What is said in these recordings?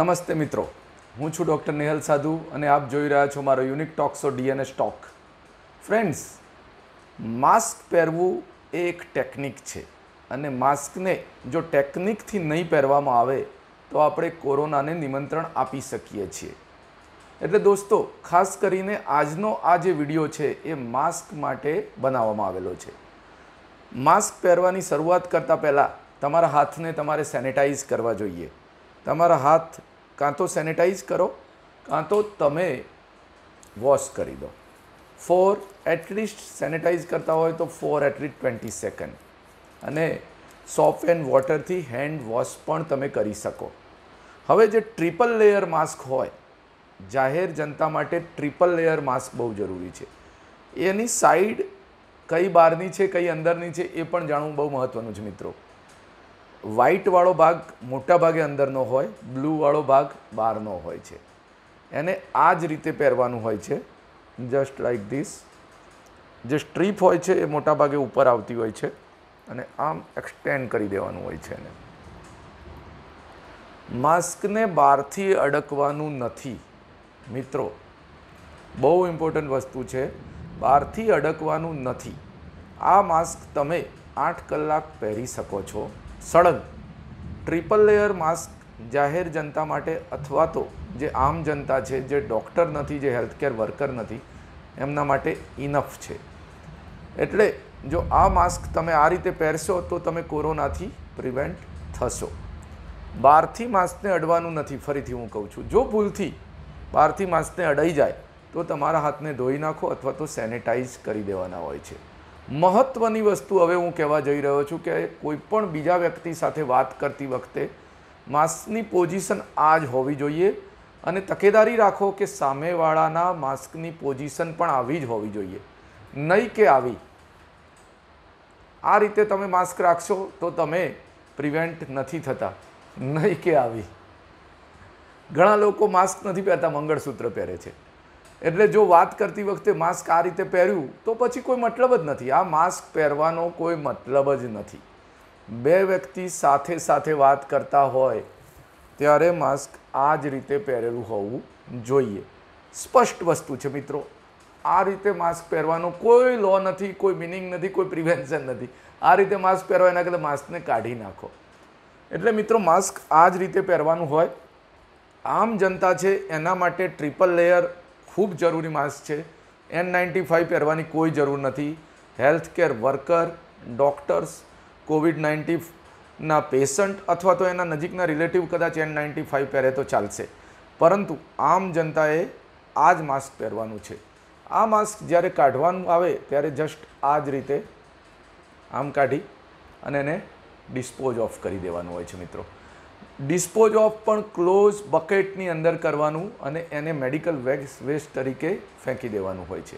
નમસ્તે મિત્રો હું છું ડૉક્ટર નેહલ સાધુ અને આપ જોઈ રહ્યા છો મારો યુનિક ટોક્સો ડીએનએ સ્ટોક ફ્રેન્ડ્સ માસ્ક પહેરવું એ એક ટેકનિક છે અને માસ્કને જો ટેકનિકથી નહીં પહેરવામાં આવે તો આપણે કોરોનાને નિમંત્રણ આપી શકીએ છીએ એટલે દોસ્તો ખાસ કરીને આજનો આ જે વિડીયો છે એ માસ્ક માટે બનાવવામાં આવેલો છે માસ્ક પહેરવાની શરૂઆત કરતાં પહેલાં તમારા હાથને તમારે સેનિટાઈઝ કરવા જોઈએ તમારા હાથ કાં તો સેનિટાઈઝ કરો કાં તો તમે વોશ કરી દો ફોર એટલીસ્ટ સેનિટાઈઝ કરતા હોય તો ફોર એટલીસ્ટ ટ્વેન્ટી સેકન્ડ અને સોપ એન્ડ વોટરથી હેન્ડ વોશ પણ તમે કરી શકો હવે જે ટ્રિપલ લેયર માસ્ક હોય જાહેર જનતા માટે ટ્રિપલ લેયર માસ્ક બહુ જરૂરી છે એની સાઈડ કઈ બહારની છે કઈ અંદરની છે એ પણ જાણવું બહુ મહત્ત્વનું છે મિત્રો વ્હાઇટવાળો ભાગ મોટા ભાગે અંદરનો હોય બ્લૂવાળો ભાગ બહારનો હોય છે એને આ જ રીતે પહેરવાનું હોય છે જસ્ટ લાઇક ધીસ જે સ્ટ્રીપ હોય છે એ મોટા ભાગે ઉપર આવતી હોય છે અને આમ એક્સટેન્ડ કરી દેવાનું હોય છે એને માસ્કને બહારથી અડકવાનું નથી મિત્રો બહુ ઇમ્પોર્ટન્ટ વસ્તુ છે બહારથી અડકવાનું નથી આ માસ્ક તમે આઠ કલાક પહેરી શકો છો સળંગ ટ્રિપલ લેયર માસ્ક જાહેર જનતા માટે અથવા તો જે આમ જનતા છે જે ડૉક્ટર નથી જે હેલ્થકેર વર્કર નથી એમના માટે ઇનફ છે એટલે જો આ માસ્ક તમે આ રીતે પહેરશો તો તમે કોરોનાથી પ્રિવેન્ટ થશો બહારથી માસ્કને અડવાનું નથી ફરીથી હું કહું છું જો ભૂલથી બહારથી માસ્કને અડાઈ જાય તો તમારા હાથને ધોઈ નાખો અથવા તો સેનેટાઈઝ કરી દેવાના હોય છે મહત્ત્વની વસ્તુ હવે હું કહેવા જઈ રહ્યો છું કે કોઈપણ બીજા વ્યક્તિ સાથે વાત કરતી વખતે માસ્કની પોઝિશન આ જ હોવી જોઈએ અને તકેદારી રાખો કે સામેવાળાના માસ્કની પોઝિશન પણ આવી જ હોવી જોઈએ નહીં કે આવી આ રીતે તમે માસ્ક રાખશો તો તમે પ્રિવેન્ટ નથી થતા નહીં કે આવી ઘણા લોકો માસ્ક નથી પહેરતા મંગળસૂત્ર પહેરે છે એટલે જો વાત કરતી વખતે માસ્ક આ રીતે પહેર્યું તો પછી કોઈ મતલબ જ નથી આ માસ્ક પહેરવાનો કોઈ મતલબ જ નથી બે વ્યક્તિ સાથે સાથે વાત કરતા હોય ત્યારે માસ્ક આ જ રીતે પહેરેલું હોવું જોઈએ સ્પષ્ટ વસ્તુ છે મિત્રો આ રીતે માસ્ક પહેરવાનો કોઈ લો નથી કોઈ મિનિંગ નથી કોઈ પ્રિવેન્શન નથી આ રીતે માસ્ક પહેરવા એના કરતાં માસ્કને કાઢી નાખો એટલે મિત્રો માસ્ક આ જ રીતે પહેરવાનું હોય આમ જનતા છે એના માટે ટ્રિપલ લેયર ખૂબ જરૂરી માસ્ક છે એન નાઇન્ટી ફાઇવ પહેરવાની કોઈ જરૂર નથી health care worker doctors COVID નાઇન્ટીના પેશન્ટ અથવા તો એના નજીકના રિલેટિવ કદાચ એન નાઇન્ટી ફાઇવ પહેરે તો ચાલશે પરંતુ આમ જનતાએ આ જ માસ્ક પહેરવાનું છે આ માસ્ક જ્યારે કાઢવાનું આવે ત્યારે જસ્ટ આ જ રીતે આમ કાઢી અને એને ડિસ્પોઝ ઓફ કરી દેવાનું હોય છે મિત્રો ડિસ્પોઝ ઓફ પણ ક્લોઝ બકેટની અંદર કરવાનું અને એને મેડિકલ વેક્સ વેસ્ટ તરીકે ફેંકી દેવાનું હોય છે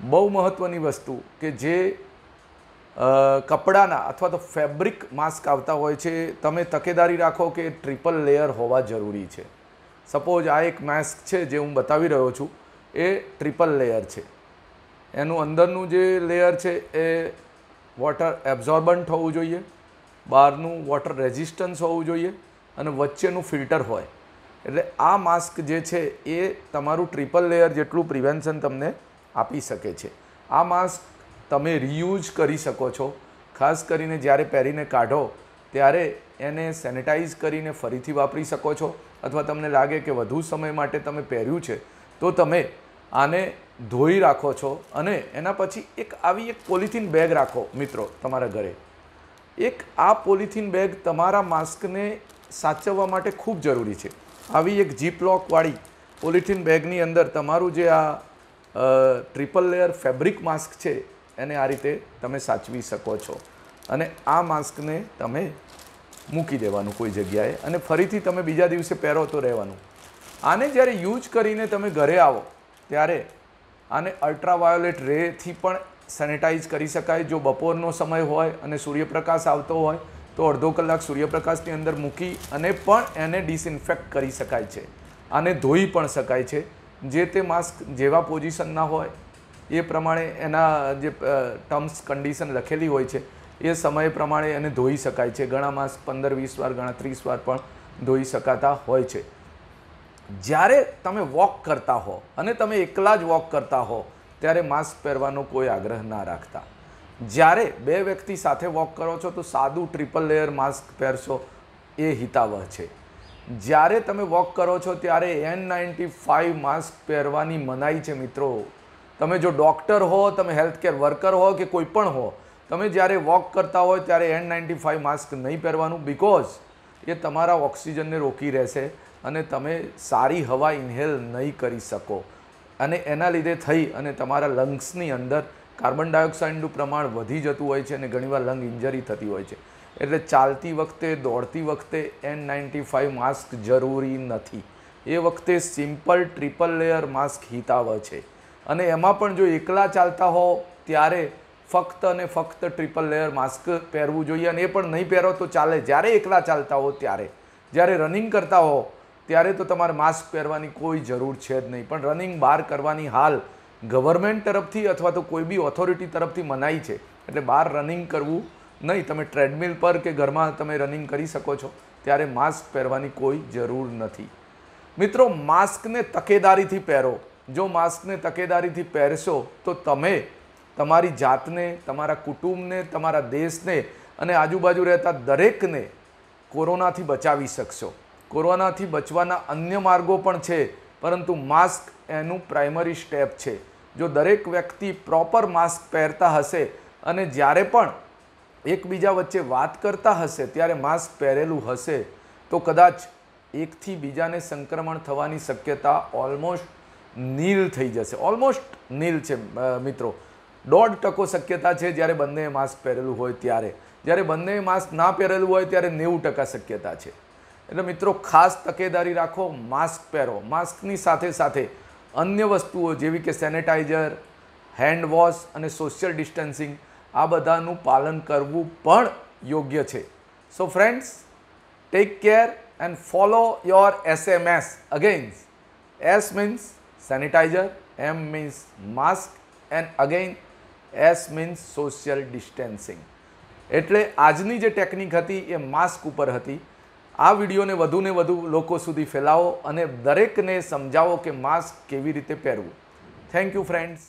બહુ મહત્ત્વની વસ્તુ કે જે કપડાના અથવા તો ફેબ્રિક માસ્ક આવતા હોય છે તમે તકેદારી રાખો કે ટ્રિપલ લેયર હોવા જરૂરી છે સપોઝ આ એક માસ્ક છે જે હું બતાવી રહ્યો છું એ ટ્રિપલ લેયર છે એનું અંદરનું જે લેયર છે એ વોટર એબ્ઝોર્બન્ટ હોવું જોઈએ બહારનું વોટર રેઝિસ્ટન્સ હોવું જોઈએ અને વચ્ચેનું ફિલ્ટર હોય એટલે આ માસ્ક જે છે એ તમારું ટ્રિપલ લેયર જેટલું પ્રિવેન્શન તમને આપી શકે છે આ માસ્ક તમે રિયુઝ કરી શકો છો ખાસ કરીને જ્યારે પહેરીને કાઢો ત્યારે એને સેનેટાઈઝ કરીને ફરીથી વાપરી શકો છો અથવા તમને લાગે કે વધુ સમય માટે તમે પહેર્યું છે તો તમે આને ધોઈ રાખો છો અને એના પછી એક આવી એક પોલિથીન બેગ રાખો મિત્રો તમારા ઘરે એક આ પોલિથીન બેગ તમારા માસ્કને સાચવવા માટે ખૂબ જરૂરી છે આવી એક જીપ લોકવાળી પોલિથીન બેગની અંદર તમારું જે આ ટ્રિપલ લેયર ફેબ્રિક માસ્ક છે એને આ રીતે તમે સાચવી શકો છો અને આ માસ્કને તમે મૂકી દેવાનું કોઈ જગ્યાએ અને ફરીથી તમે બીજા દિવસે પહેરો તો રહેવાનું આને જ્યારે યુઝ કરીને તમે ઘરે આવો ત્યારે આને અલ્ટ્રાવાયોલેટ રેથી પણ સેનેટાઈઝ કરી શકાય જો બપોરનો સમય હોય અને સૂર્યપ્રકાશ આવતો હોય તો અડધો કલાક સૂર્યપ્રકાશની અંદર મૂકી અને પણ એને ડિસઇન્ફેક્ટ કરી શકાય છે આને ધોઈ પણ શકાય છે જે તે માસ્ક જેવા પોઝિશનના હોય એ પ્રમાણે એના જે ટર્મ્સ કન્ડિશન લખેલી હોય છે એ સમય પ્રમાણે એને ધોઈ શકાય છે ઘણા માસ્ક પંદર વીસ વાર ઘણા ત્રીસ વાર પણ ધોઈ શકાતા હોય છે જ્યારે તમે વોક કરતા હો અને તમે એકલા જ વોક કરતા હો ત્યારે માસ્ક પહેરવાનો કોઈ આગ્રહ ના રાખતા જ્યારે બે વ્યક્તિ સાથે વોક કરો છો તો સાદું ટ્રિપલ લેયર માસ્ક પહેરશો એ હિતાવહ છે જ્યારે તમે વોક કરો છો ત્યારે એન નાઇન્ટી ફાઇવ માસ્ક પહેરવાની મનાઈ છે મિત્રો તમે જો ડૉક્ટર હો તમે હેલ્થકેર વર્કર હો કે કોઈ પણ હો તમે જ્યારે વોક કરતા હોય ત્યારે એન નાઇન્ટી ફાઇવ માસ્ક નહીં પહેરવાનું બિકોઝ એ તમારા ઓક્સિજનને રોકી રહેશે અને તમે સારી હવા ઇન્હેલ નહીં કરી શકો અને એના લીધે થઈ અને તમારા લંગ્સની અંદર કાર્બન ડાયોક્સાઇડનું પ્રમાણ વધી જતું હોય છે અને ઘણીવાર લંગ ઇન્જરી થતી હોય છે એટલે ચાલતી વખતે દોડતી વખતે એન નાઇન્ટી ફાઇવ માસ્ક જરૂરી નથી એ વખતે સિમ્પલ ટ્રિપલ લેયર માસ્ક હિતાવ છે અને એમાં પણ જો એકલા ચાલતા હો ત્યારે ફક્ત અને ફક્ત ટ્રિપલ લેયર માસ્ક પહેરવું જોઈએ અને એ પણ નહીં પહેરો તો ચાલે જ્યારે એકલા ચાલતા હો ત્યારે જ્યારે રનિંગ કરતા હો ત્યારે તો તમારે માસ્ક પહેરવાની કોઈ જરૂર છે જ નહીં પણ રનિંગ બહાર કરવાની હાલ ગવર્મેન્ટ તરફથી અથવા તો કોઈ બી ઓથોરિટી તરફથી મનાઈ છે એટલે બહાર રનિંગ કરવું નહીં તમે ટ્રેડમિલ પર કે ઘરમાં તમે રનિંગ કરી શકો છો ત્યારે માસ્ક પહેરવાની કોઈ જરૂર નથી મિત્રો માસ્કને તકેદારીથી પહેરો જો માસ્કને તકેદારીથી પહેરશો તો તમે તમારી જાતને તમારા કુટુંબને તમારા દેશને અને આજુબાજુ રહેતા દરેકને કોરોનાથી બચાવી શકશો કોરોનાથી બચવાના અન્ય માર્ગો પણ છે પરંતુ માસ્ક એનું પ્રાઇમરી સ્ટેપ છે જો દરેક વ્યક્તિ પ્રોપર માસ્ક પહેરતા હશે અને જ્યારે પણ એકબીજા વચ્ચે વાત કરતા હશે ત્યારે માસ્ક પહેરેલું હશે તો કદાચ એકથી બીજાને સંક્રમણ થવાની શક્યતા ઓલમોસ્ટ નીલ થઈ જશે ઓલમોસ્ટ નીલ છે મિત્રો દોઢ ટકો શક્યતા છે જ્યારે બંનેએ માસ્ક પહેરેલું હોય ત્યારે જ્યારે બંનેએ માસ્ક ના પહેરેલું હોય ત્યારે નેવું ટકા શક્યતા છે એટલે મિત્રો ખાસ તકેદારી રાખો માસ્ક પહેરો માસ્કની સાથે સાથે અન્ય વસ્તુઓ જેવી કે sanitiser hand wash and social distancing આ બધાનું પાલન કરવું પણ યોગ્ય છે so friends take care and follow your SMS again S means sanitiser M means mask and again S means social distancing એટલે આજની જે ટેકનિક હતી એ માસ્ક ઉપર હતી આ વિડીયોને વધુને વધુ લોકો સુધી ફેલાવો અને દરેકને સમજાવો કે માસ્ક કેવી રીતે પહેરવું થેન્ક યુ ફ્રેન્ડ્સ